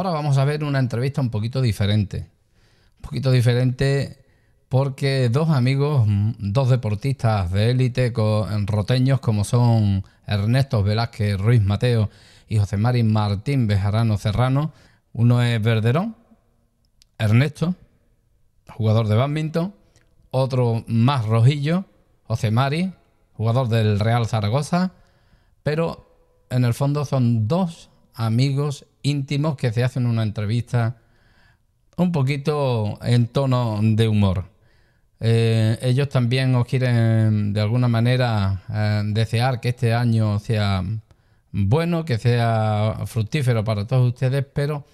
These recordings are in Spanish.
Ahora vamos a ver una entrevista un poquito diferente. Un poquito diferente porque dos amigos, dos deportistas de élite roteños como son Ernesto Velázquez Ruiz Mateo y José Mari Martín Bejarano Serrano, uno es Verderón, Ernesto, jugador de badminton, otro más rojillo, José Mari, jugador del Real Zaragoza, pero en el fondo son dos amigos íntimos que se hacen una entrevista, un poquito en tono de humor. Eh, ellos también os quieren de alguna manera eh, desear que este año sea bueno, que sea fructífero para todos ustedes, pero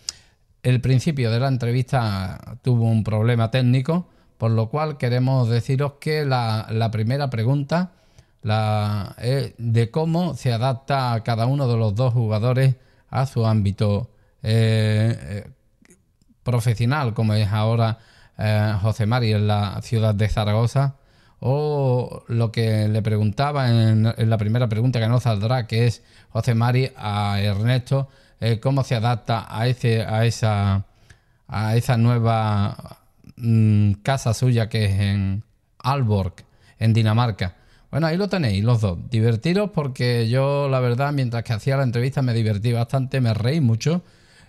el principio de la entrevista tuvo un problema técnico, por lo cual queremos deciros que la, primera pregunta la, es de cómo se adapta a cada uno de los dos jugadores a su ámbito eh, eh, profesional, como es ahora eh, José Mari en la ciudad de Zaragoza, o lo que le preguntaba en, la primera pregunta que no saldrá, que es José Mari a Ernesto, cómo se adapta a, ese, a, esa, a esa nueva mm, casa suya que es en Alborg, en Dinamarca. Bueno, ahí lo tenéis, los dos. Divertiros porque yo, la verdad, mientras que hacía la entrevista me divertí bastante, me reí mucho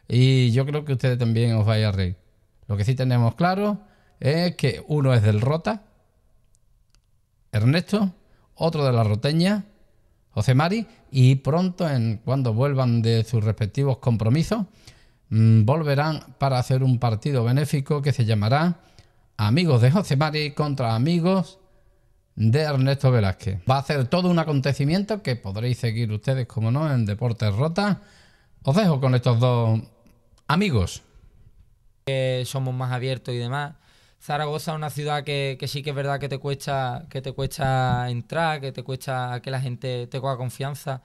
y yo creo que ustedes también os vais a reír. Lo que sí tenemos claro es que uno es del Rota, Ernesto, otro de la Roteña, José Mari, y pronto, en, cuando vuelvan de sus respectivos compromisos, mm, volverán para hacer un partido benéfico que se llamará Amigos de José Mari contra Amigos de Ernesto Velázquez. Va a ser todo un acontecimiento que podréis seguir ustedes, como no, en Deportes Rota. Os dejo con estos dos amigos. Que somos más abiertos y demás. Zaragoza es una ciudad que, sí que es verdad que te cuesta, que te cuesta entrar, que te cuesta que la gente te coja confianza.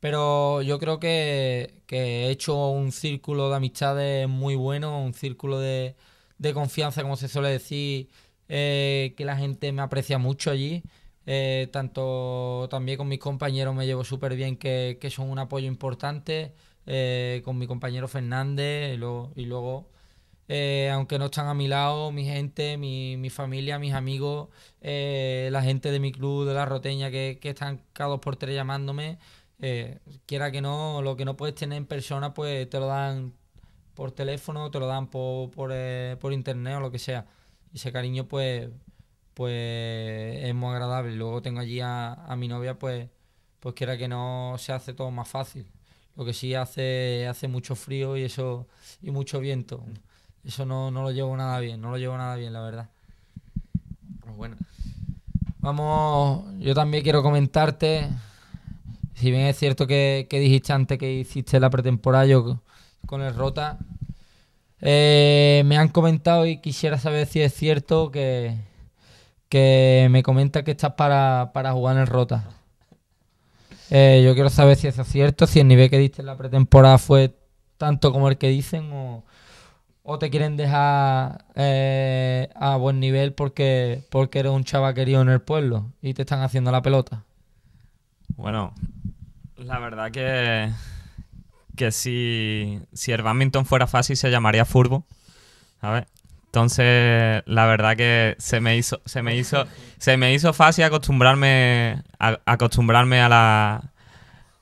Pero yo creo que, que he hecho un círculo de amistades muy bueno, un círculo de, de confianza, como se suele decir, eh, que la gente me aprecia mucho allí. Eh, tanto también con mis compañeros me llevo súper bien, que, son un apoyo importante, eh, con mi compañero Fernández y luego, y luego aunque no están a mi lado, mi gente, mi, familia, mis amigos, la gente de mi club, de la Roteña, que, que están cada dos por tres llamándome, quiera que no, lo que no puedes tener en persona, pues te lo dan por teléfono, te lo dan por, por, por internet o lo que sea ese cariño, pues, pues es muy agradable. Luego tengo allí a, mi novia, pues, pues quiera que no se hace todo más fácil. Lo que sí hace, hace mucho frío y eso, y mucho viento. Eso no, lo llevo nada bien, no lo llevo nada bien, la verdad. Pues bueno. Vamos, yo también quiero comentarte, si bien es cierto que, que dijiste antes que hiciste la pretemporada yo, con el Rota, eh, me han comentado y quisiera saber si es cierto que, que me comenta que estás para, jugar en Rota. Eh, yo quiero saber si eso es cierto, si el nivel que diste en la pretemporada fue tanto como el que dicen o, te quieren dejar eh, a buen nivel porque, porque eres un chava querido en el pueblo y te están haciendo la pelota. Bueno, la verdad que que si, si el badminton fuera fácil se llamaría furbo. Entonces, la verdad que se me hizo, se me hizo, se me hizo fácil acostumbrarme, acostumbrarme a la,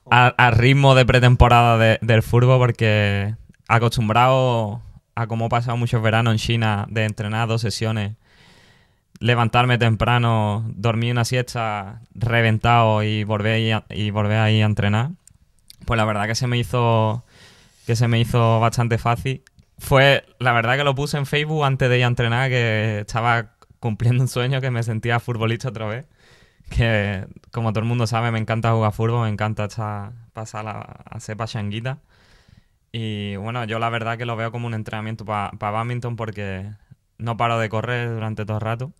al ritmo de pretemporada del furbo porque acostumbrado a cómo he pasado muchos veranos en China de entrenar dos sesiones, levantarme temprano, dormir una siesta, reventado y volver, y, y volver ahí a entrenar. Pues la verdad que se me hizo que se me hizo bastante fácil. Fue la verdad que lo puse en Facebook antes de ir a entrenar que estaba cumpliendo un sueño que me sentía futbolista otra vez. Que como todo el mundo sabe, me encanta jugar fútbol, me encanta pasar a, a hacer Y bueno, yo la verdad que lo veo como un entrenamiento para pa badminton porque no paro de correr durante todo el rato.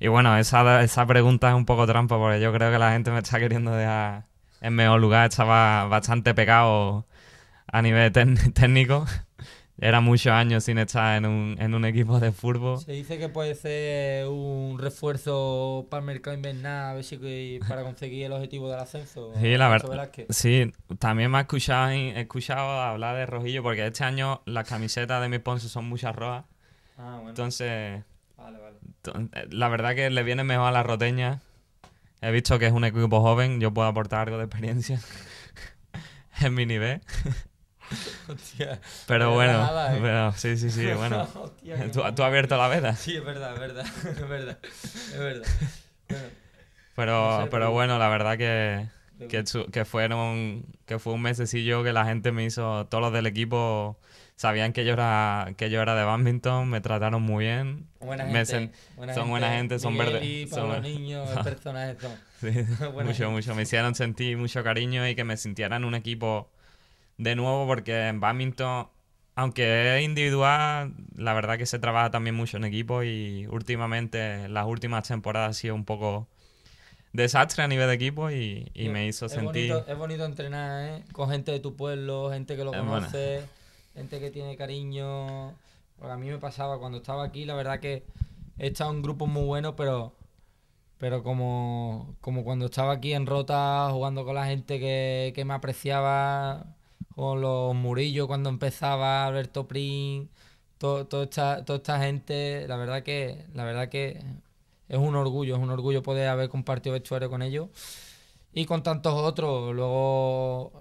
Y bueno, esa, esa pregunta es un poco trampa porque yo creo que la gente me está queriendo dejar en mejor lugar, estaba bastante pegado a nivel técnico. Era muchos años sin estar en un, equipo de fútbol. Se dice que puede ser un refuerzo para el mercado invernal, a ver si para conseguir el objetivo del ascenso. Sí, la verdad. Sí, también me ha escuchado, he escuchado hablar de Rojillo, porque este año las camisetas de mi ponce son muchas rojas. Ah, Entonces, eh, la verdad que le viene mejor a la roteña He visto que es un equipo joven, yo puedo aportar algo de experiencia en mi nivel. Pero bueno, ¿eh? sí, sí, sí, bueno. ¿Tú, has abierto la veda. Sí, es verdad, es verdad, es verdad, es verdad. pero, pero bueno, la verdad que, que, fueron, que fue un mesecillo que la gente me hizo, todos los del equipo sabían que yo era, que yo era de badminton, me trataron muy bien. son buena gente, son verdes. Sí, mucho, mucho. Me hicieron sentir mucho cariño y que me sintieran un equipo de nuevo, porque en badminton, aunque es individual, la verdad que se trabaja también mucho en equipo y últimamente, las últimas temporadas ha sido un poco desastre a nivel de equipo y, me hizo sentir. es bonito entrenar ¿eh? con gente de tu pueblo, gente que lo conoce gente que tiene cariño. Porque a mí me pasaba cuando estaba aquí, la verdad que he estado en grupos muy buenos, pero pero como, como cuando estaba aquí en Rota jugando con la gente que, me apreciaba, con los Murillo cuando empezaba, Alberto Prin, toda esta gente, la verdad que la verdad que es un orgullo, es un orgullo poder haber compartido vestuario con ellos y con tantos otros. Luego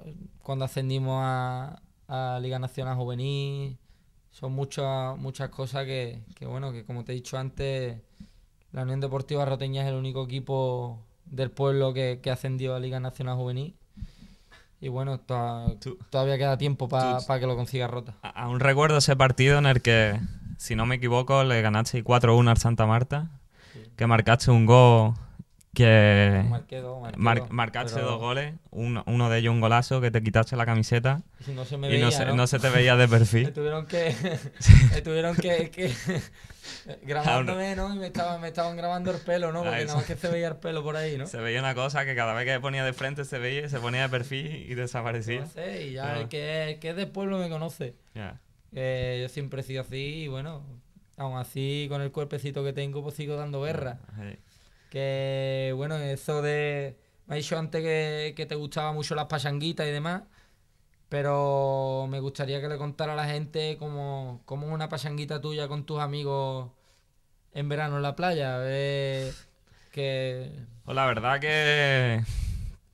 cuando ascendimos a, a Liga Nacional Juvenil. Son muchas, muchas cosas que, bueno, que como te he dicho antes, la Unión Deportiva Roteña es el único equipo del pueblo que, que ascendió a Liga Nacional Juvenil. Y bueno, todavía queda tiempo para que lo consiga Rota. Aún recuerdo ese partido en el que, si no me equivoco, le ganaste 4-1 al Santa Marta, que marcaste un gol que marcarse dos goles, uno, de ellos un golazo, que te quitaste la camiseta y no, se, te veía de perfil. me tuvieron que, tuvieron que, grabándome, ¿no? Y me, estaban grabando el pelo, ¿no? Porque nada más que se veía el pelo por ahí, ¿no? Se veía una cosa que cada vez que ponía de frente se veía, se ponía de perfil y desaparecía. y ya el, que, es de pueblo me conoce. yo siempre he sido así y bueno, aún así con el cuerpecito que tengo pues sigo dando guerra. Ah, que bueno, eso de. Me has dicho antes que, te gustaba mucho las pachanguitas y demás. Pero me gustaría que le contara a la gente cómo, una pachanguita tuya con tus amigos en verano en la playa. que... Pues la verdad que,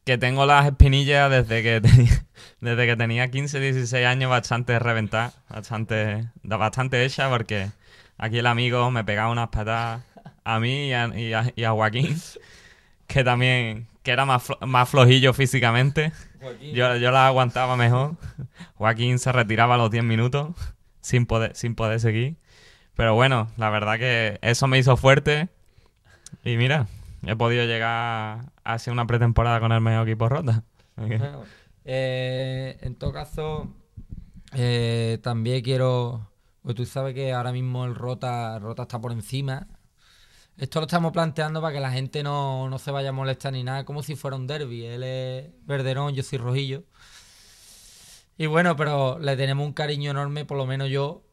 que tengo las espinillas desde que, tenía, desde que tenía 15, 16 años bastante reventadas, bastante, bastante hecha porque aquí el amigo me pegaba unas patadas a mí y a, Joaquín, que también que era más, más flojillo físicamente. Yo, yo, la aguantaba mejor. Joaquín se retiraba a los 10 minutos sin poder, sin poder seguir. Pero bueno, la verdad que eso me hizo fuerte. Y mira, he podido llegar a una pretemporada con el mejor equipo rota. Eh, en todo caso, eh, también quiero. Pues tú sabes que ahora mismo el Rota, el Rota está por encima esto lo estamos planteando para que la gente no, no se vaya a molestar ni nada, como si fuera un derby. Él es verderón, yo soy rojillo. Y bueno, pero le tenemos un cariño enorme, por lo menos yo,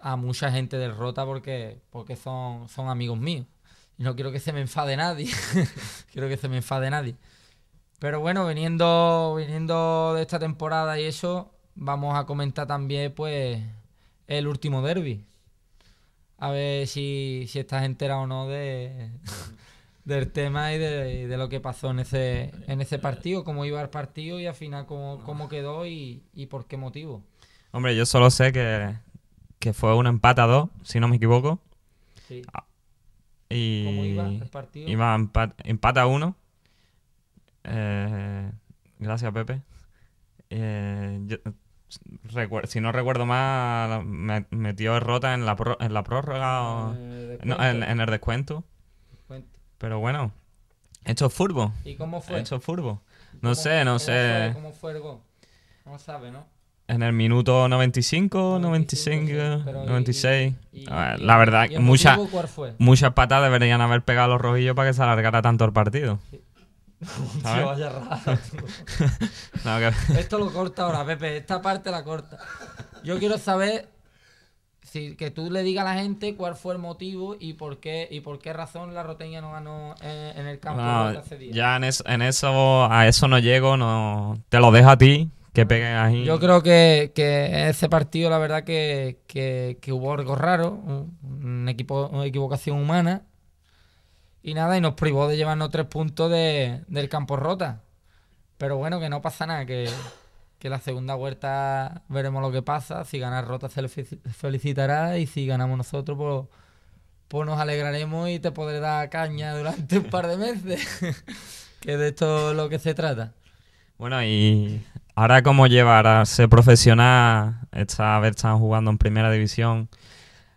a mucha gente del Rota porque, porque son, son amigos míos. Y no quiero que se me enfade nadie. quiero que se me enfade nadie. Pero bueno, viniendo, viniendo de esta temporada y eso, vamos a comentar también pues el último derby a ver si, estás entera o no de, del tema y de, lo que pasó en ese, en ese partido, cómo iba el partido y al final cómo, quedó y, por qué motivo. Hombre, yo solo sé que, fue un empate a dos, si no me equivoco. Sí. Ah, y ¿Cómo iba el partido? Iba empate, a uno. Eh, gracias, Pepe. Eh, yo, si no recuerdo más me metió derrota en la, en la prórroga en, el descuento. Pero bueno, hecho furbo. ¿Y cómo fue? Hecho furbo. No sé, no sé. ¿Cómo fue el gol? No sabe, ¿no? En el minuto 95, 95, 96. la verdad, muchas muchas patadas deberían haber pegado los rojillos para que se alargara tanto el partido. Esto lo corta ahora, Pepe. Esta parte la corta. Yo quiero saber si, que tú le digas a la gente cuál fue el motivo y por qué y por qué razón la roteña no ganó eh, en el campo hace Ya en, eso a eso no llego, no te lo dejo a ti. Que peguen ahí. Yo creo que, que ese partido, la verdad, que, hubo algo raro, un equipo, una equivocación humana, y nada, y nos privó de llevarnos tres puntos del campo rota. Pero bueno, que no pasa nada, que, la segunda vuelta veremos lo que pasa. Si ganas rota se le felicitará y si ganamos nosotros, pues, pues, nos alegraremos y te podré dar caña durante un par de meses. que de esto es lo que se trata. Bueno, y ahora cómo llevar a ser profesional, esta vez están jugando en primera división.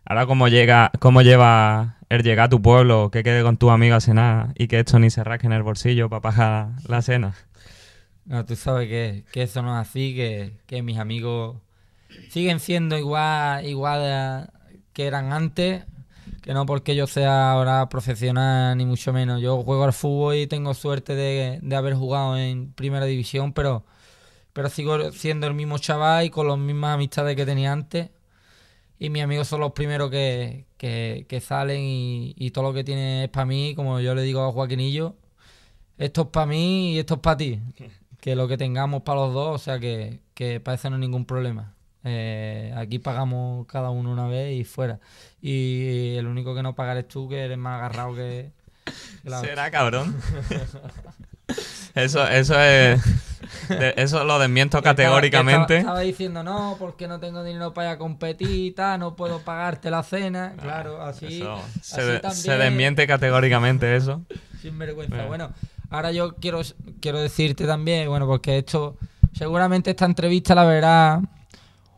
Ahora cómo llega, cómo lleva el llegar a tu pueblo, que quede con tu amigos a cenar y que esto ni se rasque en el bolsillo para pagar la cena. No, ah, tú sabes que, eso no es así, que, mis amigos siguen siendo igual, igual que eran antes, que no porque yo sea ahora profesional ni mucho menos. Yo juego al fútbol y tengo suerte de, haber jugado en primera división, pero, pero sigo siendo el mismo chaval y con las mismas amistades que tenía antes y mis amigos son los primeros que, que, salen y, todo lo que tiene es para mí, como yo le digo a Joaquinillo, esto es para mí y esto es para ti. Que lo que tengamos para los dos, o sea que, que para no ningún problema. Eh, aquí pagamos cada uno una vez y fuera. Y el único que no pagar es tú, que eres más agarrado que... La... Será cabrón. Eso, eso es. eso lo desmiento categóricamente. Estaba, diciendo, no, porque no tengo dinero para competir, no puedo pagarte la cena. Ah, claro, así. se, desmiente categóricamente eso. Sin vergüenza. Bueno. ahora yo quiero, quiero decirte también, bueno, porque esto. Seguramente esta entrevista la verá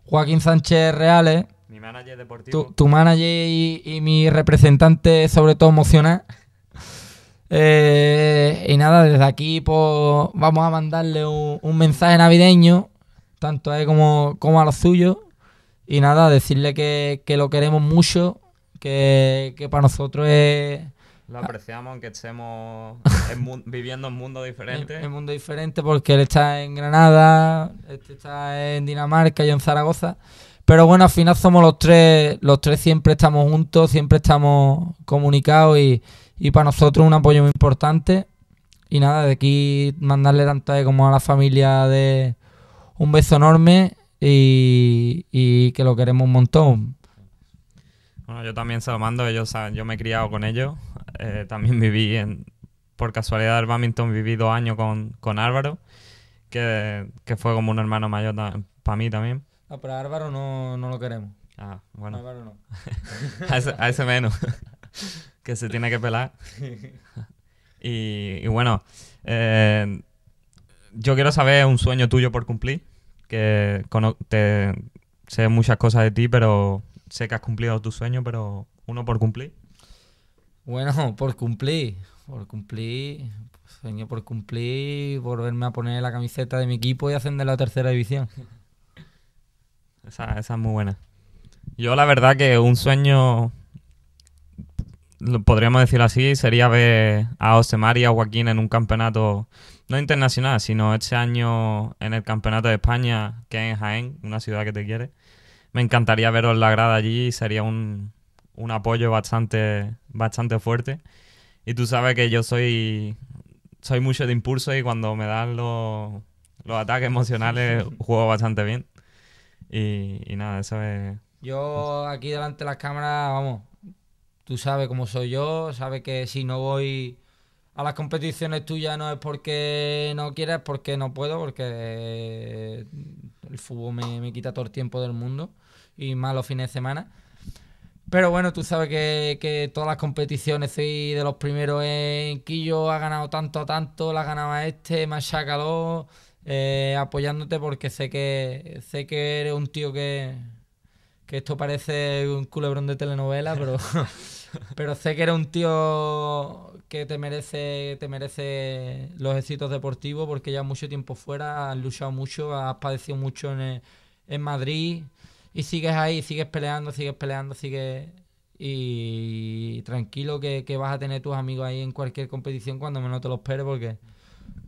Joaquín Sánchez Reales. Mi manager deportivo. Tu, manager y, y mi representante, sobre todo emocional. Eh, y nada, desde aquí pues, vamos a mandarle un, mensaje navideño, tanto a él como, a los suyos. Y nada, decirle que, lo queremos mucho, que, para nosotros es... Lo apreciamos aunque estemos viviendo en mundo diferente En, mundo mundo diferente porque él está en Granada, este está en Dinamarca y en Zaragoza. Pero bueno, al final somos los tres, los tres siempre estamos juntos, siempre estamos comunicados y, y para nosotros un apoyo muy importante. Y nada, de aquí mandarle tanto a como a la familia de un beso enorme y, que lo queremos un montón. Bueno, yo también se lo mando, yo me he criado con ellos, eh, también viví en, por casualidad del badminton, viví dos años con, con Álvaro, que, fue como un hermano mayor para mí también. Ah, pero Álvaro no, lo queremos. Ah, bueno. Álvaro no. a ese menos. que se tiene que pelar. Y, bueno, eh, yo quiero saber un sueño tuyo por cumplir, que te, sé muchas cosas de ti, pero sé que has cumplido tu sueño, pero uno por cumplir. Bueno, por cumplir, por cumplir, sueño por cumplir, volverme a poner la camiseta de mi equipo y ascender a la tercera división. esa es muy buena. Yo la verdad que un sueño podríamos decir así, sería ver a Osemar y a Joaquín en un campeonato no internacional, sino este año en el Campeonato de España, que es en Jaén, una ciudad que te quiere. Me encantaría veros en la grada allí, sería un, apoyo bastante, bastante fuerte. Y tú sabes que yo soy, soy mucho de impulso y cuando me dan los, los ataques emocionales juego bastante bien. y nada, eso es... Yo aquí delante de las cámaras, vamos, Tú sabes cómo soy yo, sabes que si no voy a las competiciones tuyas no es porque no quieras, es porque no puedo, porque eh, el fútbol me, quita todo el tiempo del mundo y más los fines de semana. Pero bueno, tú sabes que, todas las competiciones soy de los primeros en Quillo, ha ganado tanto a tanto, la a este, más eh, apoyándote porque sé que sé que eres un tío que, que esto parece un culebrón de telenovela, pero, pero sé que era un tío que te merece, te merece los éxitos deportivos porque ya mucho tiempo fuera, has luchado mucho, has padecido mucho en, Madrid y sigues ahí, sigues peleando, sigues peleando, sigues... Y tranquilo que, vas a tener tus amigos ahí en cualquier competición cuando menos te lo esperes porque,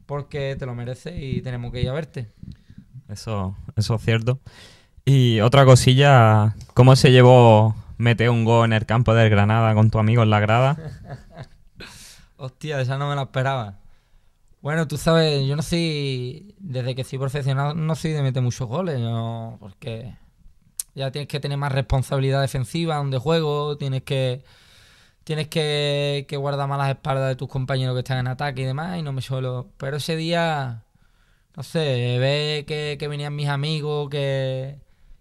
porque te lo mereces y tenemos que ir a verte. Eso, eso es cierto. Y otra cosilla, ¿cómo se llevó meter un gol en el campo del Granada con tu amigo en la grada? Hostia, esa no me lo esperaba. Bueno, tú sabes, yo no sé, desde que soy profesional, no soy de meter muchos goles, no, porque ya tienes que tener más responsabilidad defensiva donde juego, tienes que tienes que, guardar más las espaldas de tus compañeros que están en ataque y demás, y no me suelo... Pero ese día, no sé, ve que venían mis amigos, que,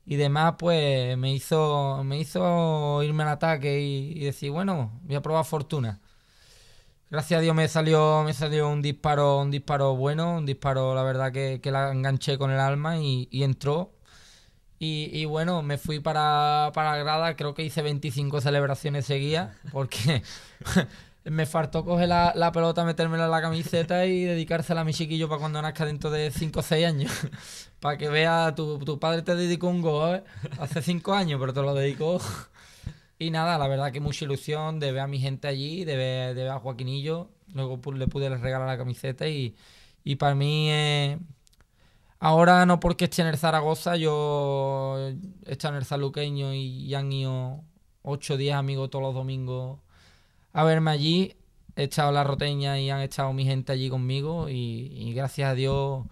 y demás, pues me hizo, me hizo irme al ataque y, decir, bueno, voy a probar fortuna. Gracias a Dios me salió, me salió un disparo, un disparo bueno, un disparo, la verdad, que, que la enganché con el alma y, entró. Y, bueno, me fui para, para Grada, creo que hice 25 celebraciones seguidas, porque me faltó coger la, pelota, metérmela en la camiseta y dedicársela a mi chiquillo para cuando nazca dentro de 5 o 6 años. para que vea, tu, tu, padre te dedicó un gol ¿eh? hace 5 años, pero te lo dedicó. y nada, la verdad que mucha ilusión de ver a mi gente allí, de ver, de a Joaquinillo. Luego le pude regalar la camiseta y, para mí... ahora no porque esté en el Zaragoza, yo he en el Zaluqueño y han ido 8 días amigos todos los domingos a verme allí. He estado la roteña y han estado mi gente allí conmigo y, gracias a Dios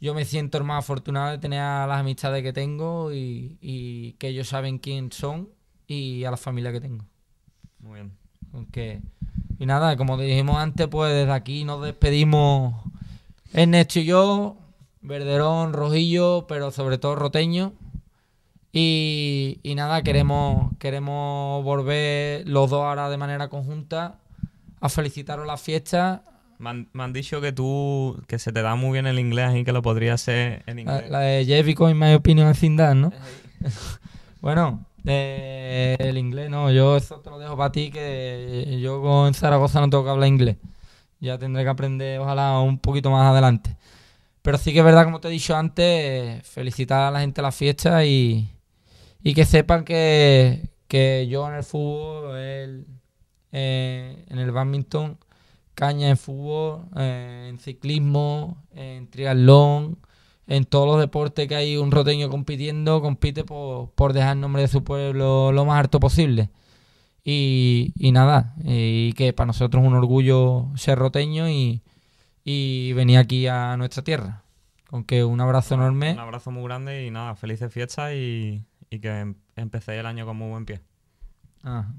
yo me siento el más afortunado de tener a las amistades que tengo y, que ellos saben quién son y a la familia que tengo. Muy bien. Aunque, y nada, como dijimos antes, pues desde aquí nos despedimos Ernesto y yo, Verderón, Rojillo, pero sobre todo Roteño. Y, nada, queremos, queremos volver los dos ahora de manera conjunta a felicitaros la fiesta. Me han, dicho que tú, que se te da muy bien el inglés y que lo podrías hacer en inglés. La, de Jeffy y my opinion, en Zindan, ¿no? bueno, eh, el inglés no, yo eso te lo dejo para ti, que yo en Zaragoza no tengo que hablar inglés. Ya tendré que aprender, ojalá, un poquito más adelante. Pero sí que es verdad, como te he dicho antes, felicitar a la gente la fiesta y, y que sepan que, yo en el fútbol, eh, en el badminton, caña en fútbol, eh, en ciclismo, en triatlón, en todos los deportes que hay un roteño compitiendo, compite por, dejar el nombre de su pueblo lo más alto posible. Y, nada, y que para nosotros es un orgullo ser roteño y, y venir aquí a nuestra tierra. Con que un abrazo enorme. Un abrazo muy grande y nada, felices fiestas y y que em, empecé el año con muy buen pie. Ajá.